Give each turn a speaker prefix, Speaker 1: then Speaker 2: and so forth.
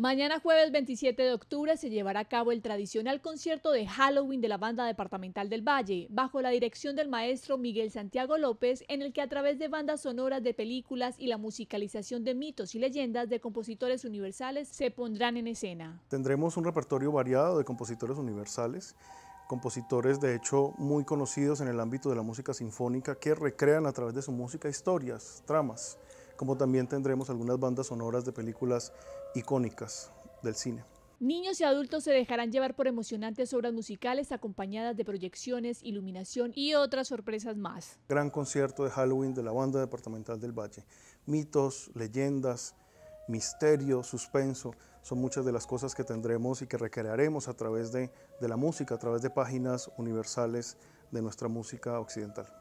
Speaker 1: Mañana jueves 27 de octubre se llevará a cabo el tradicional concierto de Halloween de la Banda Departamental del Valle, bajo la dirección del maestro Miguel Santiago López, en el que a través de bandas sonoras de películas y la musicalización de mitos y leyendas de compositores universales se pondrán en escena.
Speaker 2: Tendremos un repertorio variado de compositores universales, compositores de hecho muy conocidos en el ámbito de la música sinfónica que recrean a través de su música historias, tramas como también tendremos algunas bandas sonoras de películas icónicas del cine.
Speaker 1: Niños y adultos se dejarán llevar por emocionantes obras musicales acompañadas de proyecciones, iluminación y otras sorpresas más.
Speaker 2: Gran concierto de Halloween de la Banda Departamental del Valle. Mitos, leyendas, misterio, suspenso, son muchas de las cosas que tendremos y que recrearemos a través de, de la música, a través de páginas universales de nuestra música occidental.